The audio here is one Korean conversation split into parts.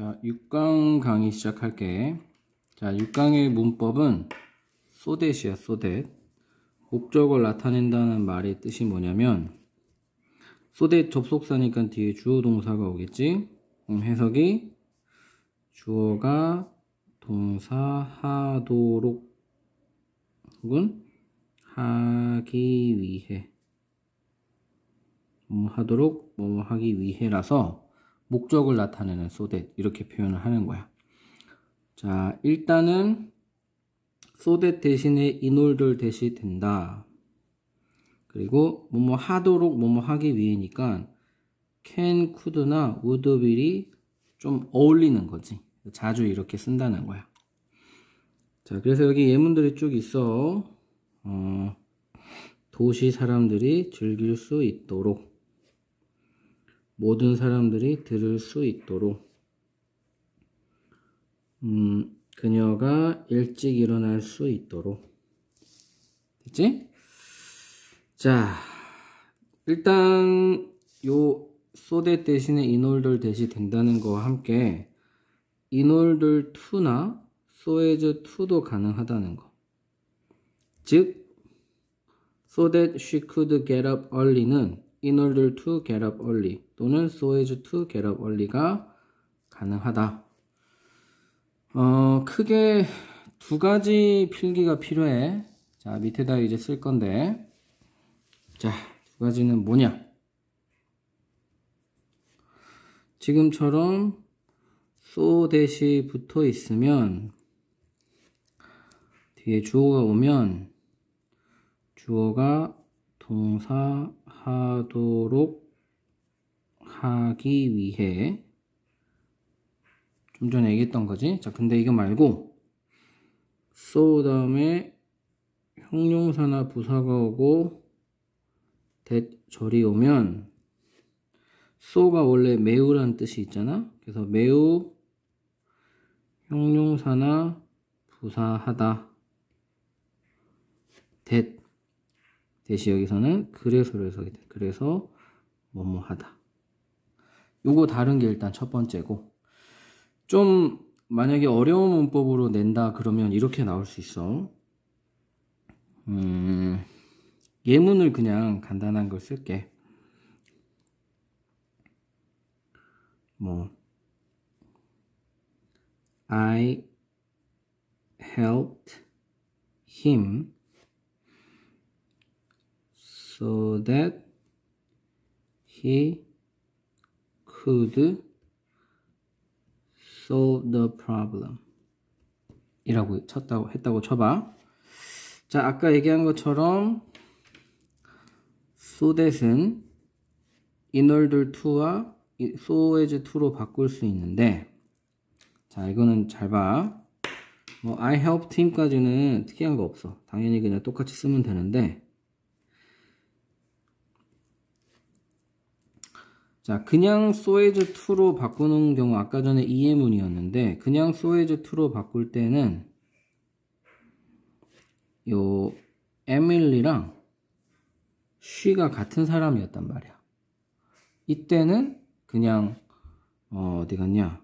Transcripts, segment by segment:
자, 6강 강의 시작할게. 자, 6강의 문법은 소댓이야, 소댓. 목적을 나타낸다는 말의 뜻이 뭐냐면, 소댓 접속사니까 뒤에 주어 동사가 오겠지? 그럼 해석이 주어가 동사하도록 혹은 하기 위해 뭐 하도록 뭐 하기 위해라서 목적을 나타내는 소댓 이렇게 표현을 하는 거야. 자, 일단은 소댓 대신에 인홀들 대시 된다. 그리고 뭐뭐 하도록 뭐 뭐 하기 위해니까 can, could나 would, will이 좀 어울리는 거지. 자주 이렇게 쓴다는 거야. 자, 그래서 여기 예문들이 쭉 있어. 어, 도시 사람들이 즐길 수 있도록 모든 사람들이 들을 수 있도록 음, 그녀가 일찍 일어날 수 있도록 됐지? 자 일단 요 소대 대신에 이놀돌 대시 된다는 거와 함께 이놀돌 2나 소에즈 2도 가능하다는 거. 즉, so that she could get up early는 in order to get up early 또는 so as to get up early가 가능하다. 어, 크게 두 가지 필기가 필요해. 자, 밑에다 이제 쓸 건데. 자, 두 가지는 뭐냐? 지금처럼 so 대시 붙어 있으면 뒤에 주어가 오면 주어가 동사 하도록 하기 위해 좀 전에 얘기했던 거지. 자, 근데 이거 말고 so 다음에 형용사나 부사가 오고 that 절이 오면 so가 원래 매우란 뜻이 있잖아. 그래서 매우 형용사나 부사하다 that 대시 여기서는 그래서를 써게 돼. 그래서 뭐뭐하다. 요거 다른 게 일단 첫 번째고 좀 만약에 어려운 문법으로 낸다 그러면 이렇게 나올 수 있어. 음, 예문을 그냥 간단한 걸 쓸게. 뭐 I helped him so that he could solve the problem 이라고 쳤다고 했다고 쳐봐 자 아까 얘기한 것처럼 so that은 in order to와 so as to로 바꿀 수 있는데 자 이거는 잘봐뭐 I help e him 까지는 특이한 거 없어 당연히 그냥 똑같이 쓰면 되는데 자, 그냥 소에즈 2로 바꾸는 경우 아까 전에 이해문이었는데 그냥 소에즈 2로 바꿀 때는 요 에밀리랑 쉬가 같은 사람이었단 말이야. 이때는 그냥 어, 어디 갔냐?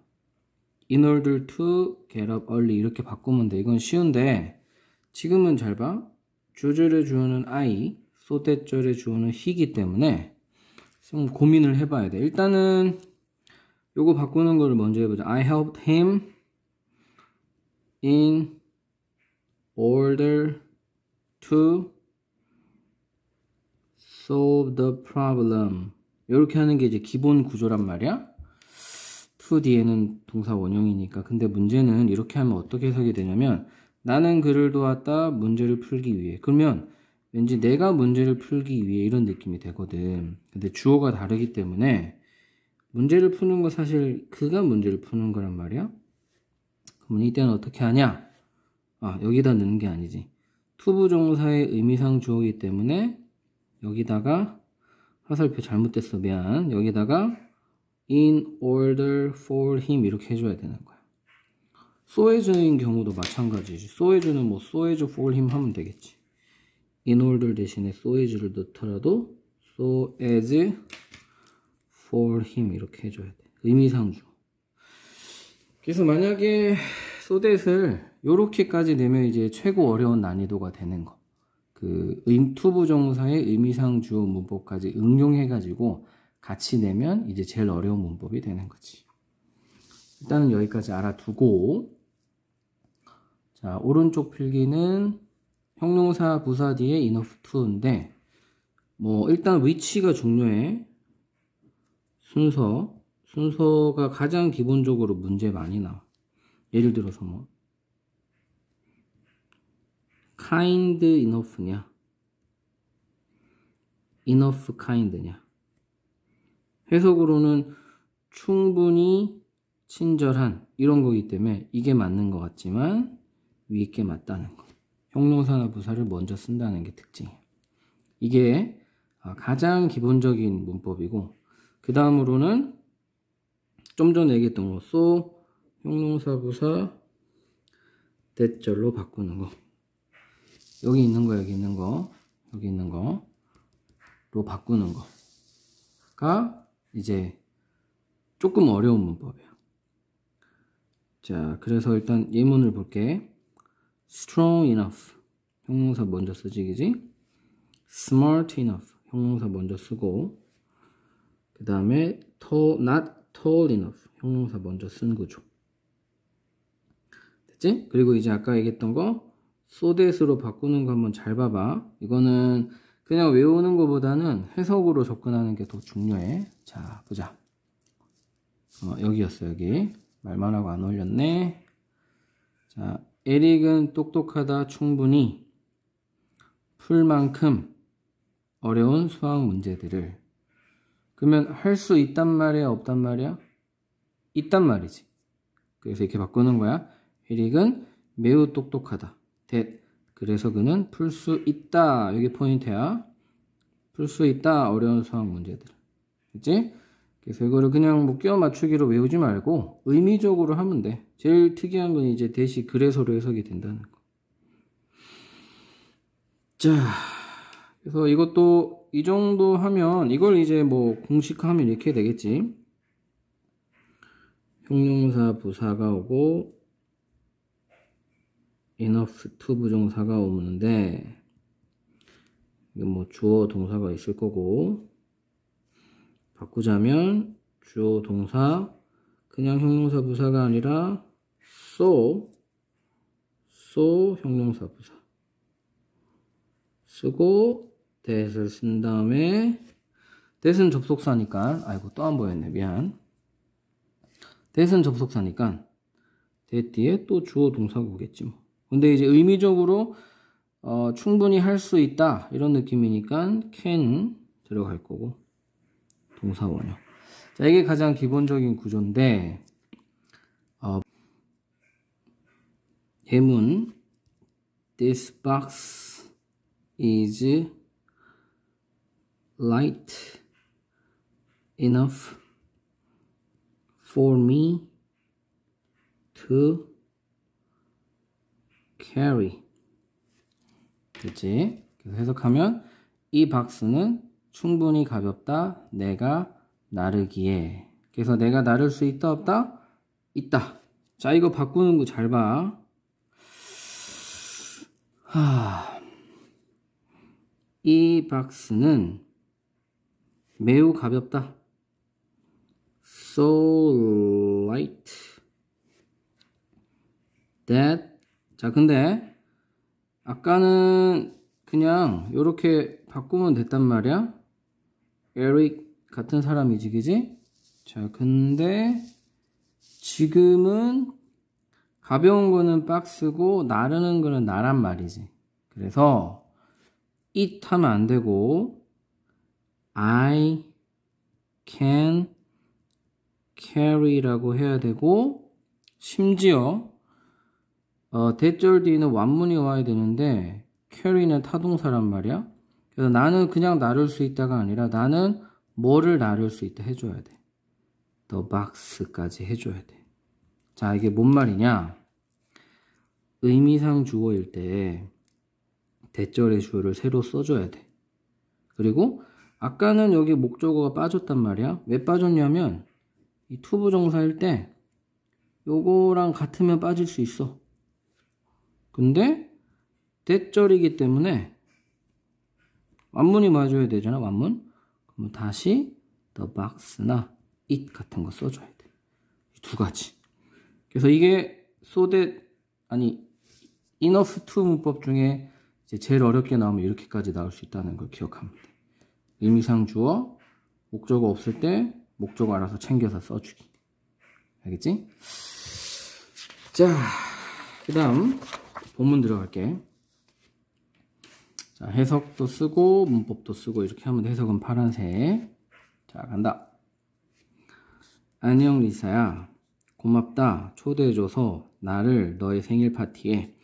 In order to get up early 이렇게 바꾸면 돼. 이건 쉬운데 지금은 잘 봐. 주절의 주어는 I, 소대절의 주어는 h 기 때문에 좀 고민을 해봐야 돼. 일단은 요거 바꾸는 거를 먼저 해보자. I helped him in order to solve the problem. 이렇게 하는 게 이제 기본 구조란 말이야. to 뒤에는 동사 원형이니까. 근데 문제는 이렇게 하면 어떻게 해석이 되냐면 나는 그를 도왔다 문제를 풀기 위해. 그러면 왠지 내가 문제를 풀기 위해 이런 느낌이 되거든. 근데 주어가 다르기 때문에 문제를 푸는 거 사실 그가 문제를 푸는 거란 말이야. 그럼 이때는 어떻게 하냐? 아, 여기다 넣는 게 아니지. 투부정사의 의미상 주어이기 때문에 여기다가 화살표 잘못됐어 미안 여기다가 in order for him 이렇게 해줘야 되는 거야 소해주는 경우도 마찬가지지 소해주는 뭐 소해주 for him 하면 되겠지 인홀들 대신에 so as를 넣더라도 so as for him 이렇게 해줘야 돼. 의미상주. 그래서 만약에 so that을 요렇게까지 내면 이제 최고 어려운 난이도가 되는 거. 그 인투부 정사의 의미상주 문법까지 응용해가지고 같이 내면 이제 제일 어려운 문법이 되는 거지. 일단은 여기까지 알아두고 자 오른쪽 필기는 형용사 부사 뒤에 enough to인데 뭐 일단 위치가 중요해 순서 순서가 가장 기본적으로 문제 많이 나 예를 들어서 뭐 kind enough냐 enough kind냐 해석으로는 충분히 친절한 이런 거기 때문에 이게 맞는 것 같지만 위에 게 맞다는 거 형용사나 부사를 먼저 쓴다는 게 특징이에요. 이게 아, 가장 기본적인 문법이고 그 다음으로는 좀 전에 얘기했던 거 so, 형용사 부사, 대절로 바꾸는 거 여기 있는 거 여기 있는 거 여기 있는 거로 바꾸는 거가 이제 조금 어려운 문법이에요. 자, 그래서 일단 예문을 볼게. strong enough 형용사 먼저 쓰지 그지? smart enough 형용사 먼저 쓰고 그 다음에 tall, not tall enough 형용사 먼저 쓴 거죠 됐지? 그리고 이제 아까 얘기했던 거 so that으로 바꾸는 거 한번 잘 봐봐 이거는 그냥 외우는 것보다는 해석으로 접근하는 게 더 중요해 자 보자 어, 여기였어 여기 말만 하고 안 올렸네 자 에릭은 똑똑하다 충분히 풀 만큼 어려운 수학 문제들을 그러면 할 수 있단 말이야 없단 말이야? 있단 말이지 그래서 이렇게 바꾸는 거야 에릭은 매우 똑똑하다 t 그래서 그는 풀 수 있다 여기 포인트야 풀 수 있다 어려운 수학 문제들 그치? 그래서 이거를 그냥 뭐 끼워 맞추기로 외우지 말고 의미적으로 하면 돼. 제일 특이한 건 이제 대시 그래서로 해석이 된다는 거. 자, 그래서 이것도 이 정도 하면 이걸 이제 뭐 공식화하면 이렇게 되겠지. 형용사 부사가 오고 enough to 부정사가 오는데 뭐 주어 동사가 있을 거고 바꾸자면 주어 동사 그냥 형용사 부사가 아니라 so so 형용사 부사 쓰고 that을 쓴 다음에 that은 접속사니까 아이고 또 안 보였네 미안 that은 접속사니까 that 뒤에 또 주어 동사가 오겠지 뭐 근데 이제 의미적으로 어, 충분히 할 수 있다 이런 느낌이니까 can 들어갈 거고 동사 원형. 자, 이게 가장 기본적인 구조인데, 어, 예문, this box is light enough for me to carry. 그래 해석하면 이 박스는 충분히 가볍다. 내가 나르기에. 그래서 내가 나를 수 있다 없다? 있다. 자, 이거 바꾸는 거 잘 봐. 하... 이 박스는 매우 가볍다. So light that 자 근데 아까는 그냥 이렇게 바꾸면 됐단 말이야. 에릭 같은 사람이지, 그지? 자, 근데 지금은 가벼운 거는 박스고 나르는 거는 나란 말이지. 그래서 it 하면 안 되고 I can carry라고 해야 되고 심지어 어, 대절 뒤에는 완문이 와야 되는데 carry는 타동사란 말이야. 그래서 나는 그냥 나를 수 있다가 아니라 나는 뭐를 나를 수 있다 해줘야 돼. 더 박스까지 해줘야 돼. 자, 이게 뭔 말이냐? 의미상 주어일 때 대절의 주어를 새로 써줘야 돼. 그리고 아까는 여기 목적어가 빠졌단 말이야. 왜 빠졌냐면 이 투부 정사일 때 요거랑 같으면 빠질 수 있어. 근데 대절이기 때문에 완문이 와줘야 되잖아, 완문. 그럼 다시 the box나 it 같은 거 써줘야 돼. 두 가지. 그래서 이게 so that, 아니, enough to 문법 중에 이제 제일 어렵게 나오면 이렇게까지 나올 수 있다는 걸 기억합니다. 의미상 주어, 목적어 없을 때 목적어 알아서 챙겨서 써주기. 알겠지? 자, 그 다음 본문 들어갈게. 자, 해석도 쓰고 문법도 쓰고 이렇게 하면 해석은 파란색. 자, 간다. 안녕 리사야. 고맙다. 초대해줘서 나를 너의 생일 파티에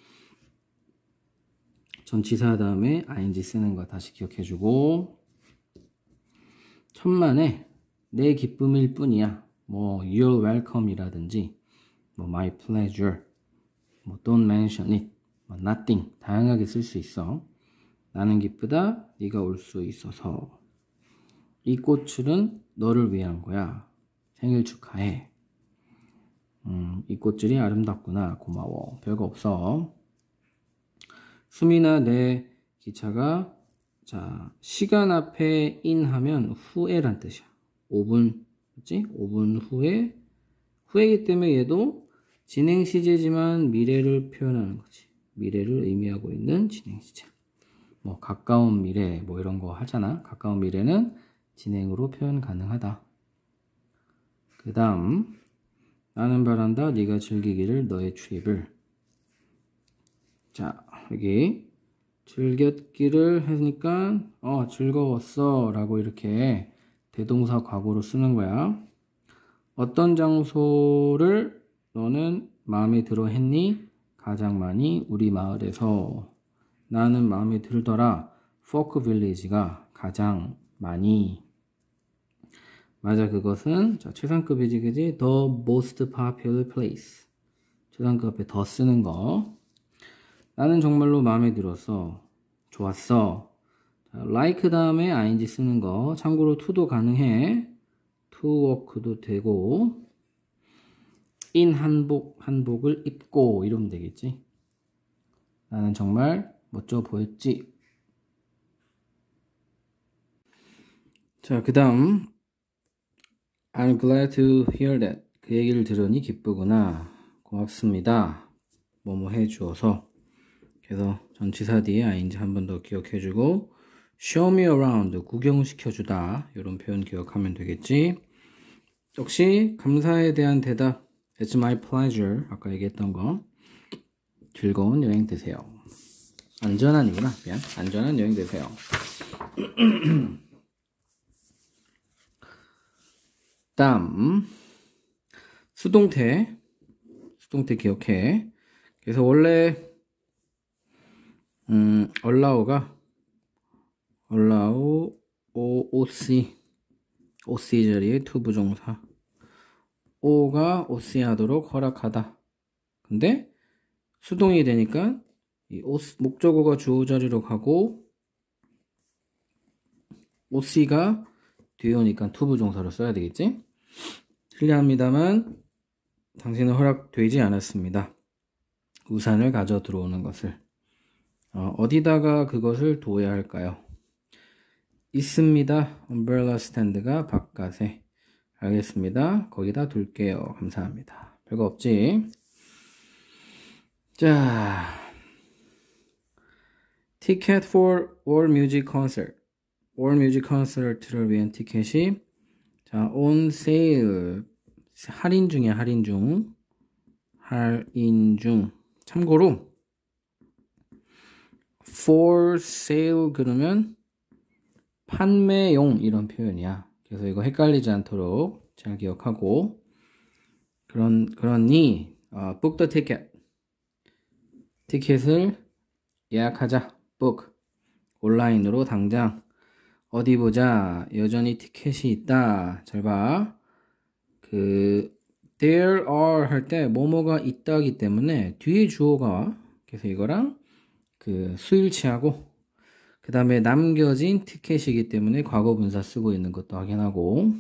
전치사 다음에 ing 쓰는 거 다시 기억해주고 천만에 내 기쁨일 뿐이야. 뭐 you're welcome이라든지 뭐 my pleasure, 뭐 don't mention it, 뭐 nothing 다양하게 쓸 수 있어. 나는 기쁘다. 네가 올 수 있어서. 이 꽃줄은 너를 위한 거야. 생일 축하해. 음, 이꽃들이 아름답구나. 고마워. 별거 없어. 수민아, 내 기차가 자, 시간 앞에 인하면 후에란 뜻이야. 5분, 그지 5분 후에 후회이기 때문에 얘도 진행 시제지만 미래를 표현하는 거지. 미래를 의미하고 있는 진행 시제. 뭐 가까운 미래 뭐 이런 거 하잖아. 가까운 미래는 진행으로 표현 가능하다. 그 다음 나는 바란다 네가 즐기기를 너의 출입을 자 여기 즐겼기를 했으니까어 즐거웠어 라고 이렇게 대동사 과거로 쓰는 거야 어떤 장소를 너는 마음에 들어 했니? 가장 많이 우리 마을에서 나는 마음에 들더라. 포크 빌리지가 가장 많이 맞아 그것은 자, 최상급이지 그지? The most popular place 최상급 앞에 더 쓰는 거 나는 정말로 마음에 들었어 좋았어 자, like 다음에 ing 쓰는 거 참고로 to도 가능해 to work도 되고 in 한복 한복을 입고 이러면 되겠지 나는 정말 멋져 보였지. 자, 그 다음. I'm glad to hear that. 그 얘기를 들으니 기쁘구나. 고맙습니다. 뭐뭐 해주어서. 그래서 전치사 뒤에 아닌지한 번 더 기억해주고, show me around. 구경시켜주다. 이런 표현 기억하면 되겠지. 역시 감사에 대한 대답. It's my pleasure. 아까 얘기했던 거. 즐거운 여행 되세요. 안전한이구나. 미안. 안전한 여행 되세요. 땀. 수동태 수동태 기억해. 그래서 원래 음 얼라오가 얼라오 오 오시 오시 자리에 투부종사 오가 오시 하도록 허락하다. 근데 수동이 되니까 이 오스, 목적어가 주어자리로 가고 OC가 뒤에 오니까 투부 종사로 써야 되겠지? 실례합니다만 당신은 허락되지 않았습니다. 우산을 가져 들어오는 것을 어, 디다가 그것을 둬야 할까요? 있습니다. umbrella 스탠드가 바깥에 알겠습니다. 거기다 둘게요. 감사합니다. 별거 없지? 자, 티켓 for All Music Concert. All Music Concert를 위한 티켓이 자, on sale. 할인 중에 할인 중. 할인 중. 참고로 for sale 그러면 판매용 이런 표현이야. 그래서 이거 헷갈리지 않도록 잘 기억하고 그런 그러니 어, book the ticket. 티켓을 예약하자. b 온라인으로 당장 어디 보자. 여전히 티켓이 있다. 절박 그 there are 할때 뭐뭐가 있다기 때문에 뒤에 주어가 그래서 이거랑 그 수일치하고 그 다음에 남겨진 티켓이기 때문에 과거 분사 쓰고 있는 것도 확인하고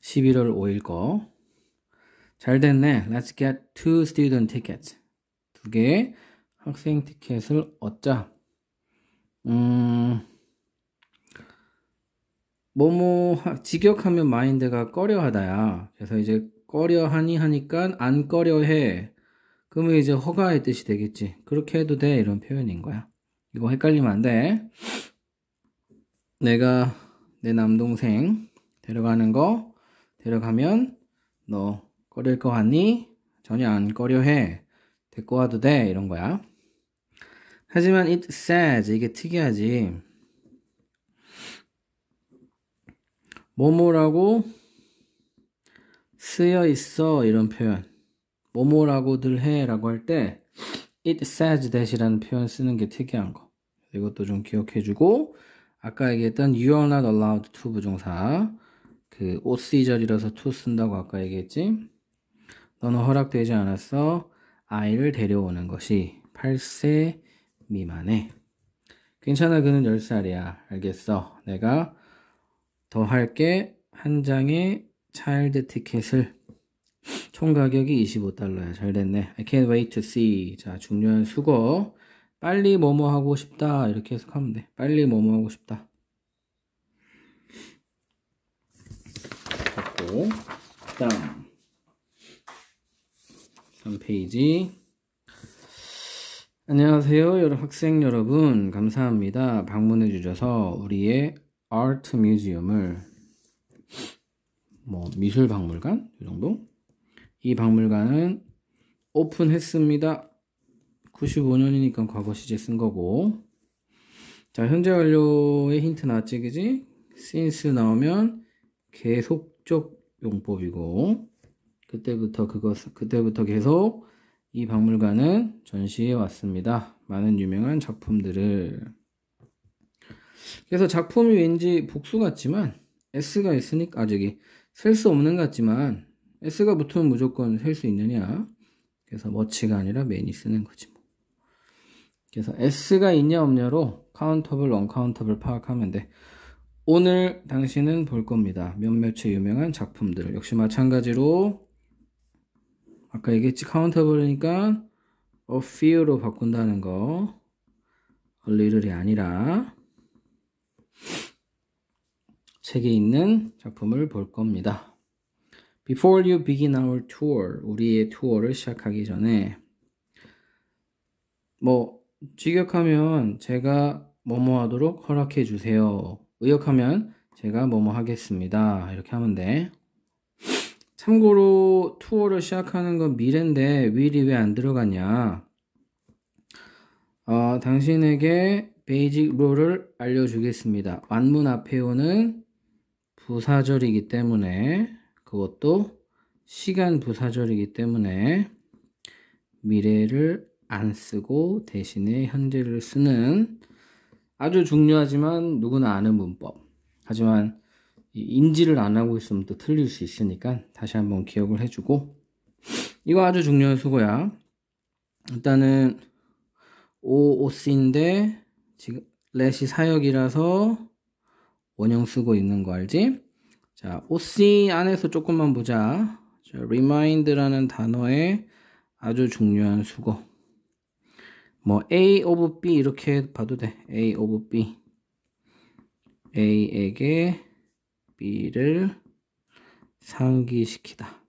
11월 5일 거 잘 됐네. Let's get two student tickets. 두 개. 학생 티켓을 얻자. 음, 뭐뭐 뭐, 직역하면 마인드가 꺼려하다야. 그래서 이제 꺼려하니 하니까 안 꺼려해. 그러면 이제 허가의 뜻이 되겠지. 그렇게 해도 돼 이런 표현인 거야. 이거 헷갈리면 안 돼. 내가 내 남동생 데려가는 거 데려가면 너 꺼릴 거 같니? 전혀 안 꺼려해. 데리고 와도 돼 이런 거야. 하지만 it says 이게 특이하지. 뭐뭐라고 쓰여 있어 이런 표현. 뭐뭐라고들 해라고 할 때 it says that이라는 표현 쓰는 게 특이한 거. 이것도 좀 기억해주고 아까 얘기했던 you are not allowed to 부정사 그 o 시절이라서 to 쓴다고 아까 얘기했지. 너는 허락되지 않았어 아이를 데려오는 것이 8세 미만에 괜찮아, 그는 10살이야. 알겠어. 내가 더 할게. 한 장의 차일드 티켓을. 총 가격이 25달러야. 잘 됐네. I can't wait to see. 자, 중요한 수거. 빨리 뭐뭐 하고 싶다. 이렇게 해석하면 돼. 빨리 뭐뭐 하고 싶다. 됐고. 다음. 3페이지. 안녕하세요, 여러분 학생 여러분. 감사합니다. 방문해 주셔서 우리의 아트 뮤지엄을 뭐 미술 박물관 이 정도? 이 박물관은 오픈했습니다. 95년이니까 과거 시제 쓴 거고. 자, 현재 완료의 힌트 나왔지, 그지? since 나오면 계속적 용법이고, 그때부터 그것, 그때부터 계속 이 박물관은 전시에 왔습니다. 많은 유명한 작품들을. 그래서 작품이 왠지 복수 같지만 S가 있으니까 아 저기 셀수 없는 것 같지만 S가 붙으면 무조건 셀 수 있느냐? 그래서 머치가 아니라 메인이 쓰는 거지 뭐. 그래서 S가 있냐 없냐로 카운터블, 언카운터블 파악하면 돼. 오늘 당신은 볼 겁니다. 몇몇의 유명한 작품들. 역시 마찬가지로 아까 얘기했지 카운터 버리니까 l e a few로 바꾼다는 거 a little이 아니라 책에 있는 작품을 볼 겁니다. Before you begin our tour, 우리의 투어를 시작하기 전에 뭐 직역하면 제가 뭐뭐 하도록 허락해 주세요. 의역하면 제가 뭐뭐 하겠습니다. 이렇게 하면 돼. 참고로 투어를 시작하는 건 미래인데 윌이 왜 안 들어가냐? 어, 당신에게 베이직 롤을 알려주겠습니다. 완문 앞에 오는 부사절이기 때문에 그것도 시간 부사절이기 때문에 미래를 안 쓰고 대신에 현재를 쓰는 아주 중요하지만 누구나 아는 문법. 하지만 인지를 안 하고 있으면 또 틀릴 수 있으니까 다시 한번 기억을 해주고 이거 아주 중요한 수고야 일단은 OOC인데 지금 렛이 사역이라서 원형 쓰고 있는 거 알지? 자, OC 안에서 조금만 보자 자, remind라는 단어에 아주 중요한 수고 뭐 A of B 이렇게 봐도 돼 A of B A에게 B를 상기시키다.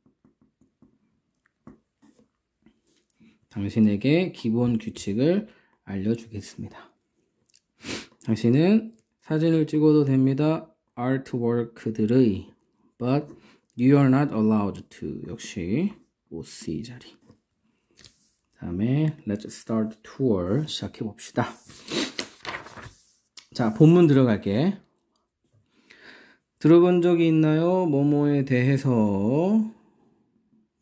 당신에게 기본 규칙을 알려주겠습니다. 당신은 사진을 찍어도 됩니다. 아트워크들의 but you are not allowed to 역시 OC 자리 다음에 let's start tour 시작해 봅시다. 자 본문 들어갈게. 들어본 적이 있나요? 뭐뭐에 대해서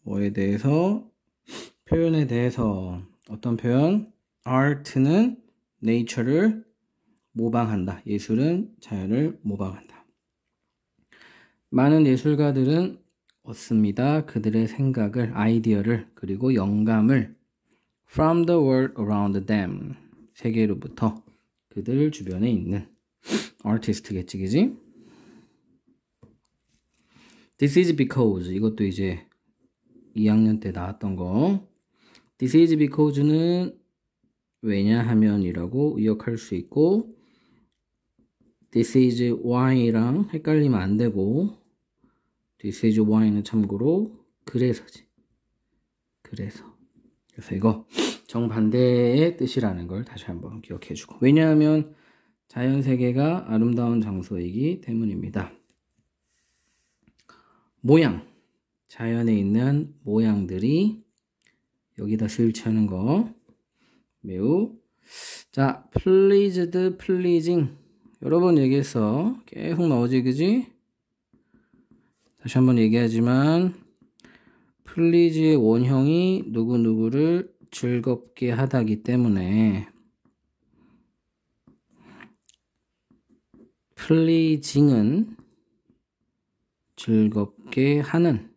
뭐에 대해서 표현에 대해서 어떤 표현? art는 nature를 모방한다. 예술은 자연을 모방한다. 많은 예술가들은 얻습니다. 그들의 생각을, 아이디어를, 그리고 영감을 from the world around them 세계로부터 그들 주변에 있는 아티스트겠지, 그지? This is because 이것도 이제 2학년 때 나왔던 거. This is because는 왜냐하면이라고 의역할 수 있고 This is why랑 헷갈리면 안 되고 This is why는 참고로 그래서지. 그래서. 그래서 이거 정반대의 뜻이라는 걸 다시 한번 기억해 주고 왜냐하면 자연세계가 아름다운 장소이기 때문입니다. 모양. 자연에 있는 모양들이 여기다 스위치하는 거 매우 자 pleased, pleasing 여러 분 얘기해서 계속 나오지 그지? 다시 한번 얘기하지만 플리즈의 원형이 누구누구를 즐겁게 하다기 때문에 플리징은 즐겁게 하는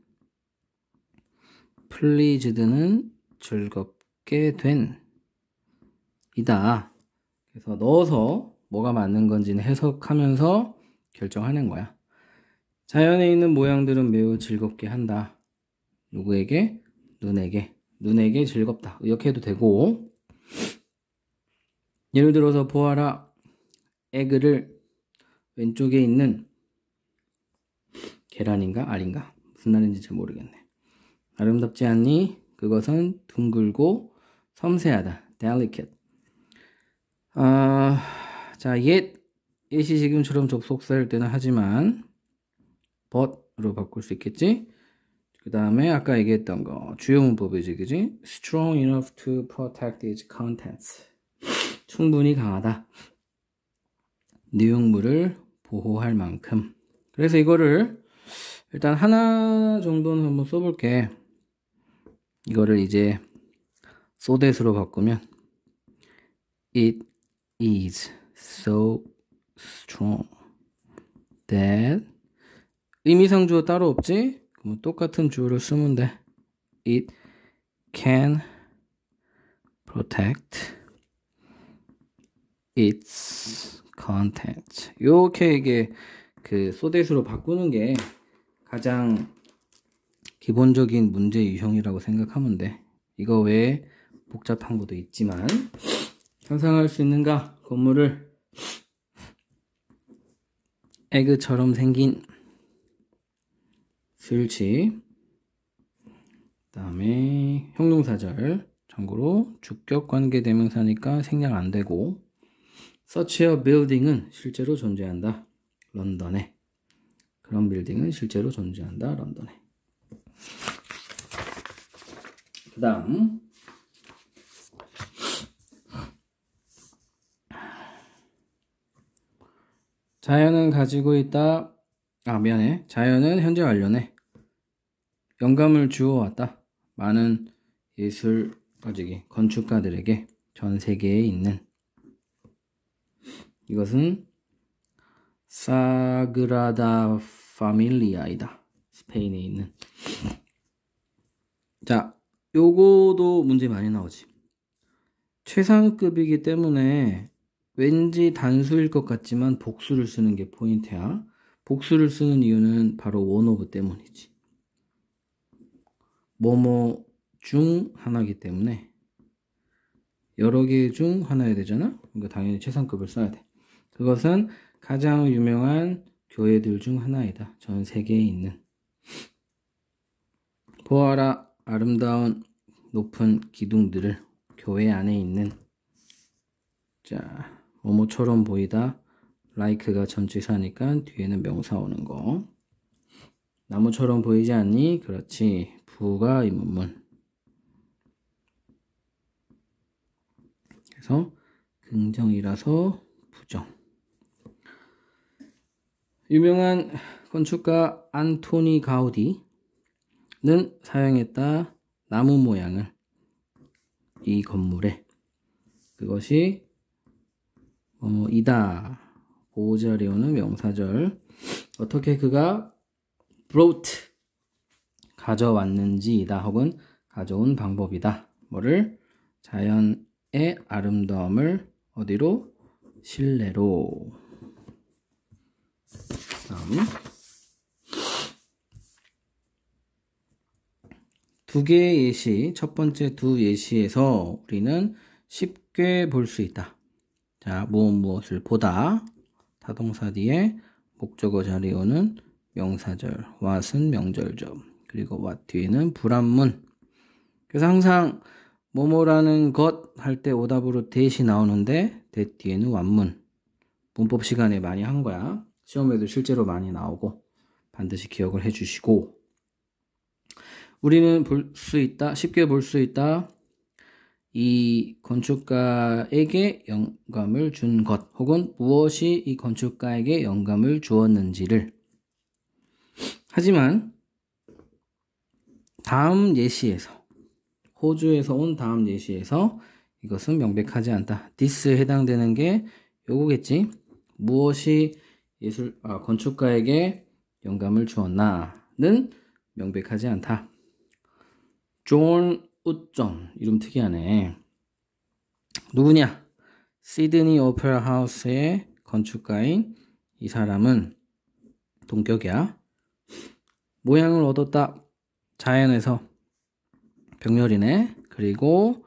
플리즈드는 즐겁게 된 이다. 그래서 넣어서 뭐가 맞는 건지는 해석하면서 결정하는 거야. 자연에 있는 모양들은 매우 즐겁게 한다. 누구에게? 눈에게. 눈에게 즐겁다. 이렇게 해도 되고 예를 들어서 보아라 에그를 왼쪽에 있는 계란인가 알인가 무슨 날인지 잘 모르겠네. 아름답지 않니? 그것은 둥글고 섬세하다. delicate. 아, 자, yet, y e 지금처럼 접속사일 때는 하지만 but로 바꿀 수 있겠지? 그 다음에 아까 얘기했던 거 주요 문법이지 그지? strong enough to protect its contents 충분히 강하다 내용물을 보호할 만큼 그래서 이거를 일단 하나 정도는 한번 써볼게. 이거를 이제 소댓으로 바꾸면 It is so strong that 의미상 주어 따로 없지? 그럼 똑같은 주어를 쓰면 돼. It can protect its content. 이렇게 이게 그 소댓으로 바꾸는 게 가장 기본적인 문제 유형이라고 생각하면 돼. 이거 외에 복잡한 것도 있지만 상상할 수 있는가? 건물을 에그처럼 생긴 슬위치그 다음에 형용사절 참고로 주격관계대명사니까 생략 안되고 서치어 h a b 은 실제로 존재한다 런던에 그런 빌딩은 실제로 존재한다. 런던에. 그 다음 자연은 가지고 있다. 아 미안해. 자연은 현재 관련해 영감을 주어왔다. 많은 예술 가지기 건축가들에게 전 세계에 있는 이것은 사그라다 파밀리아이다. 스페인에 있는. 자, 요거도 문제 많이 나오지. 최상급이기 때문에 왠지 단수일 것 같지만 복수를 쓰는 게 포인트야. 복수를 쓰는 이유는 바로 원오브 때문이지. 뭐뭐 중 하나기 때문에 여러 개 중 하나야 되잖아? 그러니까 당연히 최상급을 써야 돼. 그것은 가장 유명한 교회들 중 하나이다. 전 세계에 있는. 보아라 아름다운 높은 기둥들을 교회 안에 있는 자 뭐뭐처럼 보이다 라이크가 전치사니까 뒤에는 명사 오는 거 나무처럼 보이지 않니? 그렇지 부가 이문문 그래서 긍정이라서 부정 유명한 건축가 안토니 가우디는 사용했다. 나무 모양을 이 건물에 그것이 어, 이다 오호자리 오는 명사절 어떻게 그가 brought 가져왔는지이다 혹은 가져온 방법이다 뭐를 자연의 아름다움을 어디로 실내로 다음 두 개의 예시, 첫 번째 두 예시에서 우리는 쉽게 볼 수 있다. 자, 무엇 무엇을 보다. 타동사 뒤에 목적어 자리에 오는 명사절, what은 명절점, 그리고 what 뒤에는 불안문. 그래서 항상 뭐뭐라는 것 할 때 오답으로 대시 나오는데 대 뒤에는 완문. 문법 시간에 많이 한 거야. 시험에도 실제로 많이 나오고 반드시 기억을 해주시고 우리는 볼 수 있다 쉽게 볼 수 있다 이 건축가에게 영감을 준 것 혹은 무엇이 이 건축가에게 영감을 주었는지를 하지만 다음 예시에서 호주에서 온 다음 예시에서 이것은 명백하지 않다. 디스 에 해당되는 게 요거겠지. 무엇이 예술 아, 건축가에게 영감을 주었나는 명백하지 않다. 존 우점 이름 특이하네. 누구냐? 시드니 오페라 하우스의 건축가인 이 사람은 동격이야. 모양을 얻었다. 자연에서 병렬이네. 그리고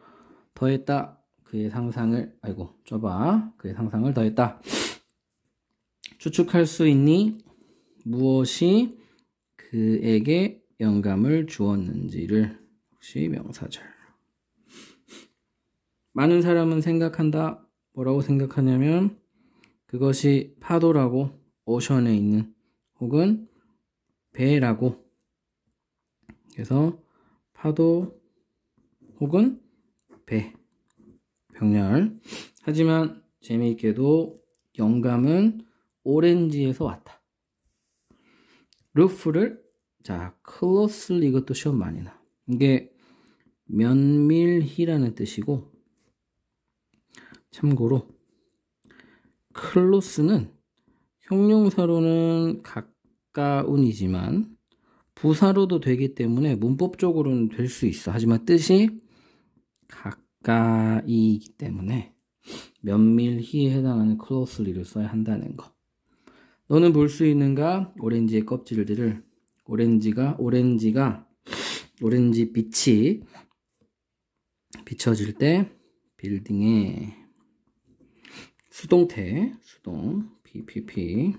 더했다. 그의 상상을 아이고 좁아. 그의 상상을 더했다. 추측할 수 있니? 무엇이 그에게 영감을 주었는지를 혹시 명사절. 많은 사람은 생각한다. 뭐라고 생각하냐면 그것이 파도라고 오션에 있는 혹은 배라고. 그래서 파도 혹은 배 병렬. 하지만 재미있게도 영감은 오렌지에서 왔다. 루프를 자 c l o 이것도 시험 많이 나. 이게 면밀히라는 뜻이고 참고로 클로스는 형용사로는 가까운이지만 부사로도 되기 때문에 문법적으로는 될 수 있어. 하지만 뜻이 가까이기 때문에 면밀히에 해당하는 클로 o 리를 써야 한다는 것. 너는 볼 수 있는가? 오렌지의 껍질들을 오렌지가 오렌지가 오렌지 빛이 비춰질 때 빌딩의 수동태 수동 PPP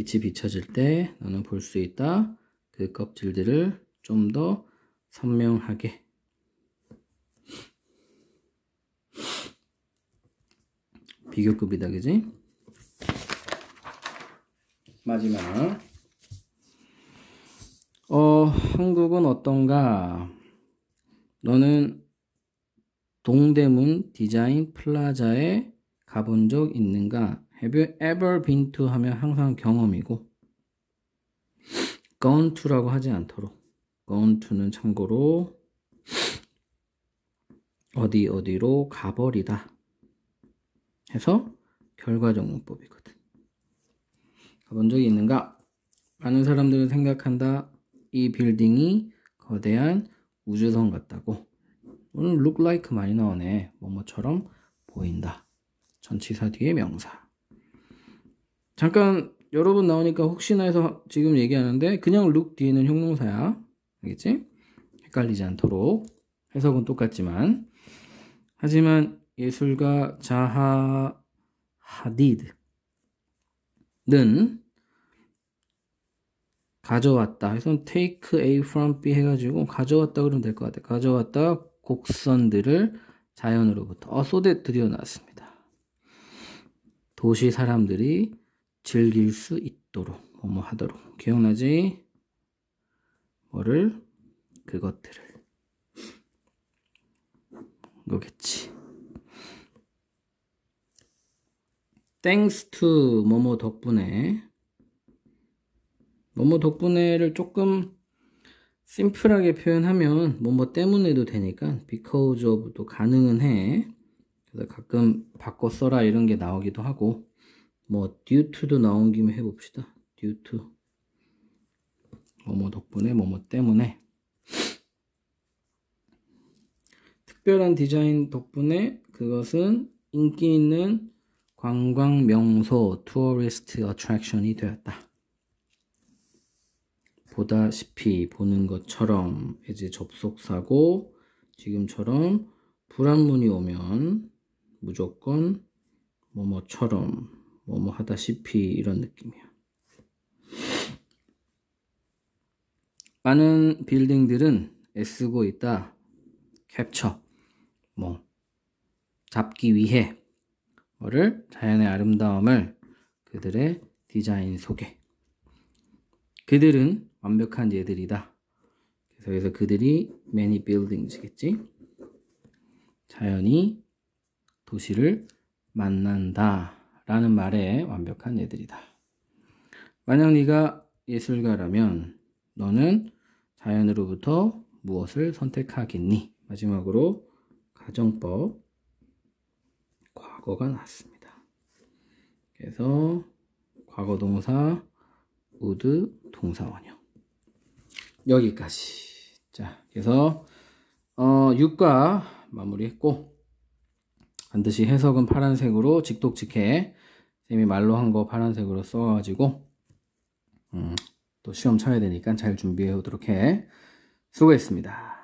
빛이 비춰질 때 너는 볼 수 있다. 그 껍질들을 좀 더 선명하게 비교급이다 그지? 마지막. 어, 한국은 어떤가? 너는 동대문 디자인 플라자에 가본 적 있는가? Have you ever been to 하면 항상 경험이고 gone to라고 하지 않도록 gone to는 참고로 어디 어디로 가버리다 해서 결과정문법이거든 가본 적이 있는가? 많은 사람들은 생각한다. 이 빌딩이 거대한 우주선 같다고. 오늘 look like 많이 나오네. 뭐뭐처럼 보인다. 전치사 뒤에 명사. 잠깐 여러분 나오니까 혹시나 해서 지금 얘기하는데 그냥 look 뒤에는 형용사야. 알겠지? 헷갈리지 않도록 해석은 똑같지만 하지만 예술가 자하 하디드 는 가져왔다. 그래서 take A from B 해가지고 가져왔다 그러면 될 것 같아요. 가져왔다 곡선들을 자연으로부터. 어, 소대 드디어 나왔습니다. 도시 사람들이 즐길 수 있도록 뭐뭐 하도록 기억나지? 뭐를 그것들을 이거겠지. thanks to 뭐뭐 덕분에 뭐뭐 덕분에를 조금 심플하게 표현하면 뭐뭐 때문에도 되니까 because of도 가능은 해 그래서 가끔 바꿔 써라 이런 게 나오기도 하고 뭐 due to도 나온 김에 해봅시다 due to 뭐뭐 덕분에 뭐뭐 때문에 특별한 디자인 덕분에 그것은 인기 있는 관광 명소 투어리스트 어트랙션이 되었다. 보다시피 보는 것처럼 이제 접속사고 지금처럼 불안문이 오면 무조건 뭐뭐처럼 뭐뭐 하다시피 이런 느낌이야. 많은 빌딩들은 애쓰고 있다. 캡처 뭐 잡기 위해 뭐를 자연의 아름다움을 그들의 디자인 속에 그들은 완벽한 예들이다 그래서 그들이 many buildings겠지. 자연이 도시를 만난다. 라는 말에 완벽한 예들이다 만약 네가 예술가라면 너는 자연으로부터 무엇을 선택하겠니? 마지막으로 가정법 과거가 났습니다. 그래서 과거 동사 우드 동사 원형 여기까지 자 그래서 어, 6과 마무리했고 반드시 해석은 파란색으로 직독직해 쌤이 말로 한 거 파란색으로 써가지고 음, 또 시험 쳐야 되니까 잘 준비해 오도록 해 수고했습니다.